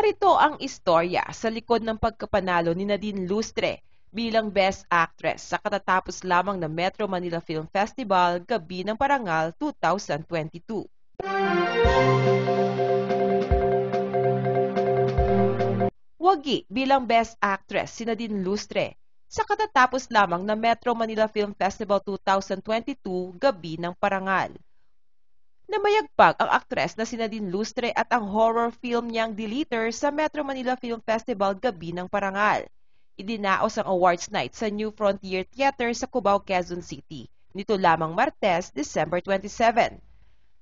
Narito ang istorya sa likod ng pagkapanalo ni Nadine Lustre bilang Best Actress sa katatapos lamang na Metro Manila Film Festival Gabi ng Parangal 2022. Wagi bilang Best Actress si Nadine Lustre sa katatapos lamang na Metro Manila Film Festival 2022 Gabi ng Parangal. Namayagpag ang aktres na sina Din Lustre at ang horror film niyang Deleter sa Metro Manila Film Festival Gabi ng Parangal. Idinaos ang awards night sa New Frontier Theater sa Cubao, Quezon City. Nito lamang Martes, December 27.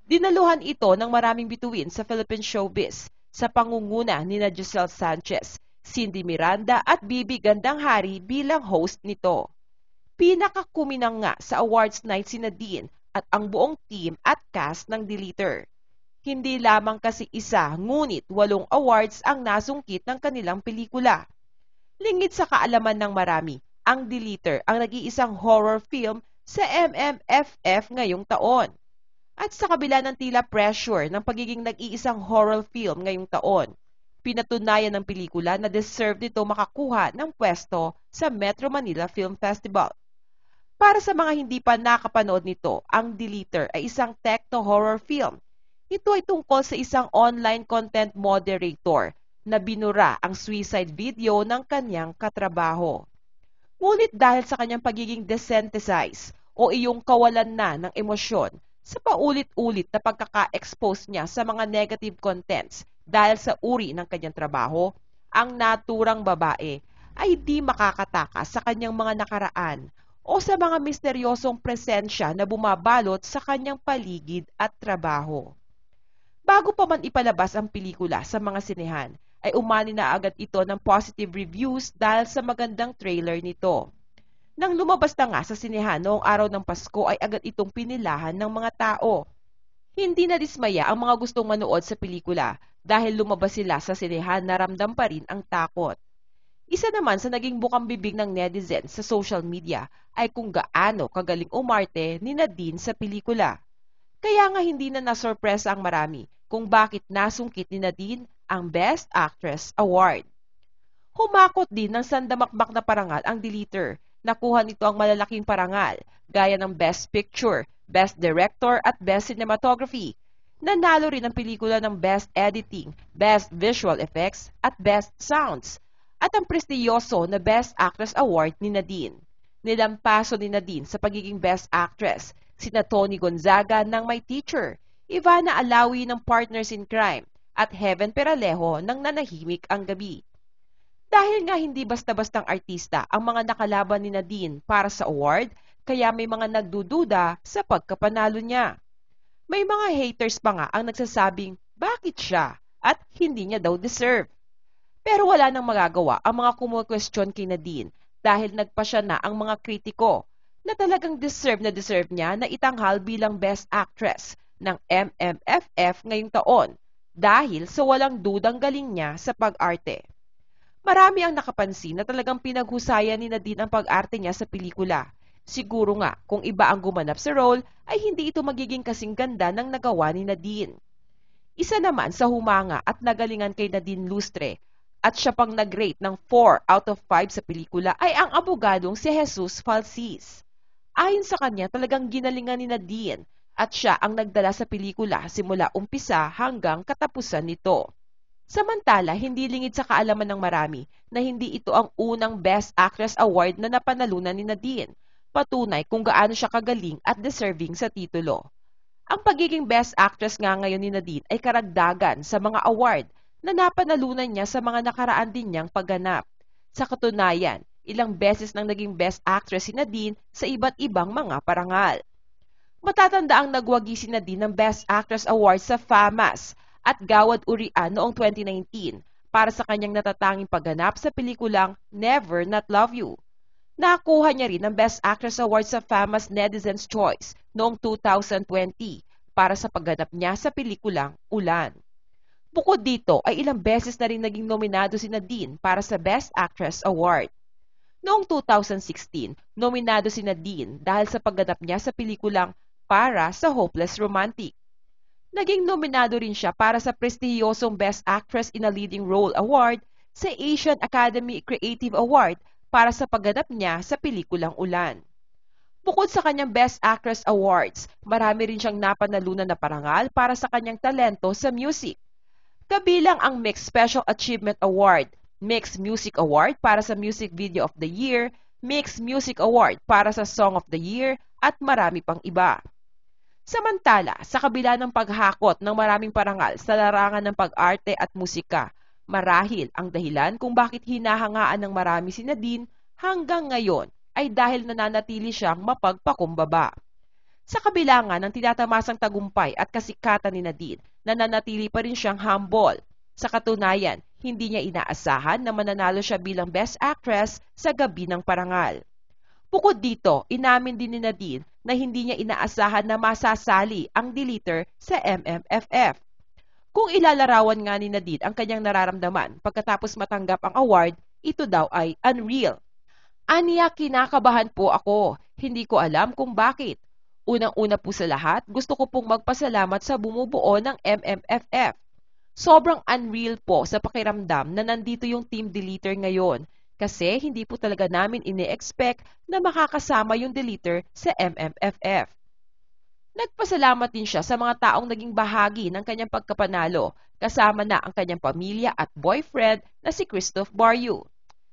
Dinaluhan ito ng maraming bituin sa Philippine showbiz sa pangunguna ni na Giselle Sanchez, Cindy Miranda at Bibi Gandanghari bilang host nito. Pinakakuminang nga sa awards night si Nadine at ang buong team at cast ng Deleter. Hindi lamang kasi isa, ngunit walong awards ang nasungkit ng kanilang pelikula. Lingid sa kaalaman ng marami, ang Deleter ang nag-iisang horror film sa MMFF ngayong taon. At sa kabila ng tila pressure ng pagiging nag-iisang horror film ngayong taon, pinatunayan ng pelikula na deserve nito makakuha ng pwesto sa Metro Manila Film Festival. Para sa mga hindi pa nakapanood nito, ang Deleter ay isang techno-horror film. Ito ay tungkol sa isang online content moderator na binura ang suicide video ng kanyang katrabaho. Ngunit dahil sa kanyang pagiging desensitized o iyong kawalan na ng emosyon sa paulit-ulit na pagkaka-expose niya sa mga negative contents dahil sa uri ng kanyang trabaho, ang naturang babae ay di makakataka sa kanyang mga nakaraan o sa mga misteryosong presensya na bumabalot sa kanyang paligid at trabaho. Bago pa man ipalabas ang pelikula sa mga sinehan, ay umani na agad ito ng positive reviews dahil sa magandang trailer nito. Nang lumabas na nga sa sinehan noong araw ng Pasko ay agad itong pinilahan ng mga tao. Hindi na dismaya ang mga gustong manood sa pelikula dahil lumabas sila sa sinehan na ramdam pa rin ang takot. Isa naman sa naging bukang bibig ng netizens sa social media ay kung gaano kagaling umarte ni Nadine sa pelikula. Kaya nga hindi na nasorpresa ang marami kung bakit nasungkit ni Nadine ang Best Actress Award. Humakot din ng sandamakbak na parangal ang Deleter. Nakuha nito ang malalaking parangal gaya ng Best Picture, Best Director at Best Cinematography. Nanalo rin ang pelikula ng Best Editing, Best Visual Effects at Best Sounds – at ang prestiyoso na Best Actress Award ni Nadine. Nilampaso ni Nadine sa pagiging Best Actress sina Tony Gonzaga ng My Teacher, Ivana Alawi ng Partners in Crime at Heaven Peralejo ng Nanahimik ang Gabi. Dahil nga hindi basta-bastang artista ang mga nakalaban ni Nadine para sa award, kaya may mga nagdududa sa pagkapanalo niya. May mga haters pa nga ang nagsasabing bakit siya at hindi niya daw deserve. Pero wala nang magagawa ang mga kumukwestiyon kay Nadine dahil nagpa siya na ang mga kritiko na talagang deserve na deserve niya na itanghal bilang Best Actress ng MMFF ngayong taon dahil sa walang dudang galing niya sa pag-arte. Marami ang nakapansin na talagang pinaghusayan ni Nadine ang pag-arte niya sa pelikula. Siguro nga kung iba ang gumanap sa role ay hindi ito magiging kasing ganda ng nagawa ni Nadine. Isa naman sa humanga at nagalingan kay Nadine Lustre at siya pang nag-rate ng 4 out of 5 sa pelikula ay ang abogadong si Jesus Falsis. Ayon sa kanya, talagang ginalingan ni Nadine at siya ang nagdala sa pelikula simula umpisa hanggang katapusan nito. Samantala, hindi lingid sa kaalaman ng marami na hindi ito ang unang Best Actress Award na napanalunan ni Nadine. Patunay kung gaano siya kagaling at deserving sa titulo. Ang pagiging Best Actress nga ngayon ni Nadine ay karagdagan sa mga award na napanalunan niya sa mga nakaraan din niyang pagganap. Sa katunayan, ilang beses nang naging best actress si Nadine sa iba't ibang mga parangal. Matatanda ang nagwagi si Nadine ng Best Actress Award sa FAMAS at Gawad Urian noong 2019 para sa kanyang natatanging pagganap sa pelikulang Never Not Love You. Nakuha niya rin ang Best Actress Award sa FAMAS Netizens Choice noong 2020 para sa pagganap niya sa pelikulang Ulan. Bukod dito ay ilang beses na rin naging nominado si Nadine para sa Best Actress Award. Noong 2016, nominado si Nadine dahil sa pagganap niya sa pelikulang Para sa Hopeless Romantic. Naging nominado rin siya para sa prestihiyosong Best Actress in a Leading Role Award sa Asian Academy Creative Award para sa pagganap niya sa pelikulang Ulan. Bukod sa kanyang Best Actress Awards, marami rin siyang napanalunan na parangal para sa kanyang talento sa music kabilang ang Mix Special Achievement Award, Mix Music Award para sa Music Video of the Year, Mix Music Award para sa Song of the Year, at marami pang iba. Samantala, sa kabila ng paghakot ng maraming parangal sa larangan ng pag-arte at musika, marahil ang dahilan kung bakit hinahangaan ng marami si Nadine hanggang ngayon ay dahil nananatili siyang mapagpakumbaba. Sa kabila nga ng tinatamasang tagumpay at kasikatan ni Nadine, nananatili pa rin siyang humble. Sa katunayan, hindi niya inaasahan na mananalo siya bilang Best Actress sa gabi ng parangal. Bukod dito, inamin din ni Nadine na hindi niya inaasahan na masasali ang deleter sa MMFF. Kung ilalarawan nga ni Nadine ang kanyang nararamdaman pagkatapos matanggap ang award, ito daw ay unreal. Aniya kinakabahan po ako. Hindi ko alam kung bakit. Unang-una po sa lahat, gusto ko pong magpasalamat sa bumubuo ng MMFF. Sobrang unreal po sa pakiramdam na nandito yung team deleter ngayon kasi hindi po talaga namin ine-expect na makakasama yung deleter sa MMFF. Nagpasalamat din siya sa mga taong naging bahagi ng kanyang pagkapanalo kasama na ang kanyang pamilya at boyfriend na si Christoph Baryu.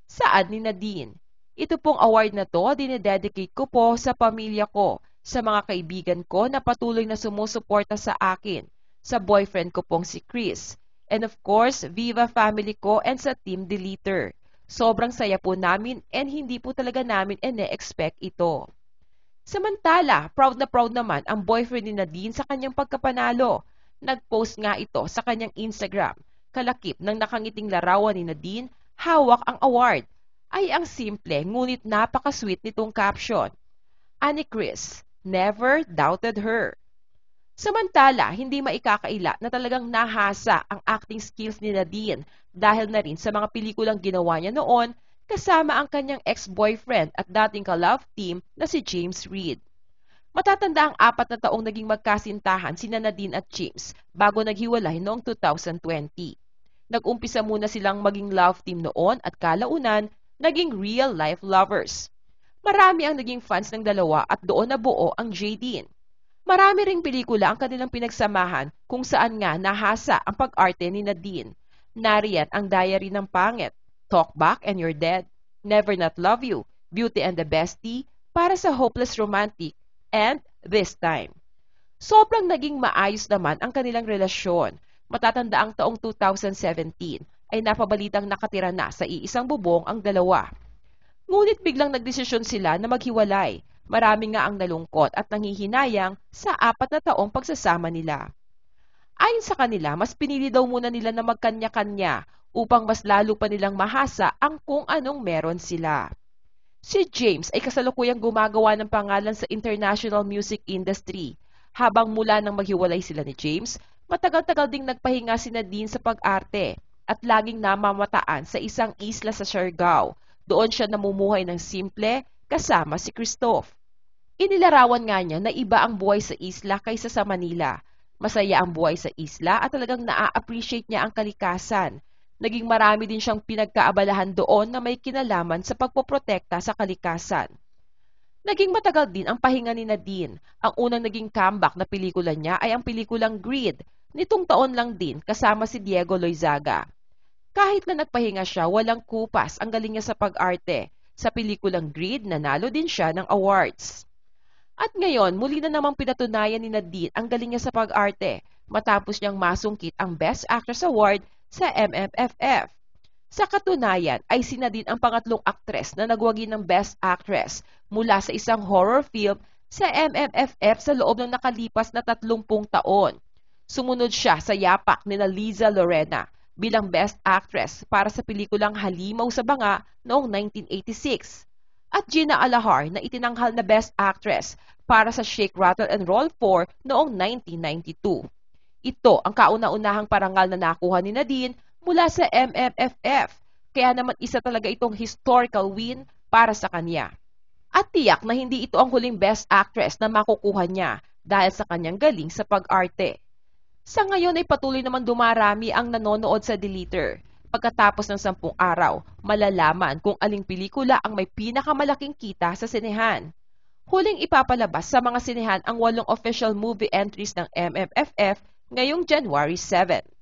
Saan ni Nadine, ito pong award na to dinededicate ko po sa pamilya ko sa mga kaibigan ko na patuloy na sumusuporta sa akin, sa boyfriend ko pong si Chris, and of course, Viva family ko and sa Team Deleter. Sobrang saya po namin and hindi po talaga namin ene-expect ito. Samantala, proud na proud naman ang boyfriend ni Nadine sa kanyang pagkapanalo. Nag-post nga ito sa kanyang Instagram. Kalakip ng nakangiting larawan ni Nadine, hawak ang award. Ay ang simple, ngunit napaka-sweet nitong caption. Ani Chris, never doubted her. Samantala, hindi maikakaila na talagang nahasa ang acting skills ni Nadine dahil na rin sa mga pelikulang ginawa niya noon kasama ang kanyang ex-boyfriend at dating ka-love team na si James Reed. Matatanda ang apat na taong naging magkasintahan sina Nadine at James bago naghiwalay noong 2020. Nag-umpisa muna silang maging love team noon at kalaunan naging real-life lovers. Marami ang naging fans ng dalawa at doon nabuo ang Jadeen. Marami ring pelikula ang kanilang pinagsamahan kung saan nga nahasa ang pag-arte ni Nadine. Nariyan ang Diary ng Pangit, Talk Back and You're Dead, Never Not Love You, Beauty and the Bestie, para sa Hopeless Romantic, and This Time. Sobrang naging maayos naman ang kanilang relasyon. Matatanda ang taong 2017 ay napabalitang nakatira na sa iisang bubong ang dalawa. Ngunit biglang nagdesisyon sila na maghiwalay. Marami nga ang nalungkot at nangihinayang sa apat na taong pagsasama nila. Ayon sa kanila, mas pinili daw muna nila na magkanya-kanya upang mas lalo pa nilang mahasa ang kung anong meron sila. Si James ay kasalukuyang gumagawa ng pangalan sa international music industry. Habang mula nang maghiwalay sila ni James, matagal-tagal ding nagpahinga si Nadine sa pag-arte at laging namamataan sa isang isla sa Siargao doon siya namumuhay ng simple kasama si Christoph. Inilarawan nga niya na iba ang buhay sa isla kaysa sa Manila. Masaya ang buhay sa isla at talagang naa-appreciate niya ang kalikasan. Naging marami din siyang pinagkaabalahan doon na may kinalaman sa pagpoprotekta sa kalikasan. Naging matagal din ang pahinga ni Nadine. Ang unang naging comeback na pelikula niya ay ang pelikulang Greed, nitong taon lang din kasama si Diego Loizaga. Kahit na nagpahinga siya, walang kupas ang galing niya sa pag-arte. Sa pelikulang Greed, nanalo din siya ng awards. At ngayon, muli na namang pinatunayan ni Nadine ang galing niya sa pag-arte matapos niyang masungkit ang Best Actress Award sa MMFF. Sa katunayan, ay si Nadine ang pangatlong aktres na nagwagi ng Best Actress mula sa isang horror film sa MMFF sa loob ng nakalipas na 30 taon. Sumunod siya sa yapak ni Liza Lorena bilang Best Actress para sa pelikulang Halimaw sa Banga noong 1986 at Gina Alahar na itinanghal na Best Actress para sa Shake, Rattle and Roll 4 noong 1992. Ito ang kauna-unahang parangal na nakuha ni Nadine mula sa MMFF, kaya naman isa talaga itong historical win para sa kanya. At tiyak na hindi ito ang huling Best Actress na makukuha niya dahil sa kanyang galing sa pag-arte. Sa ngayon ay patuloy naman dumarami ang nanonood sa Deleter. Pagkatapos ng sampung araw, malalaman kung aling pelikula ang may pinakamalaking kita sa sinehan. Huling ipapalabas sa mga sinehan ang walong official movie entries ng MMFF ngayong January 7.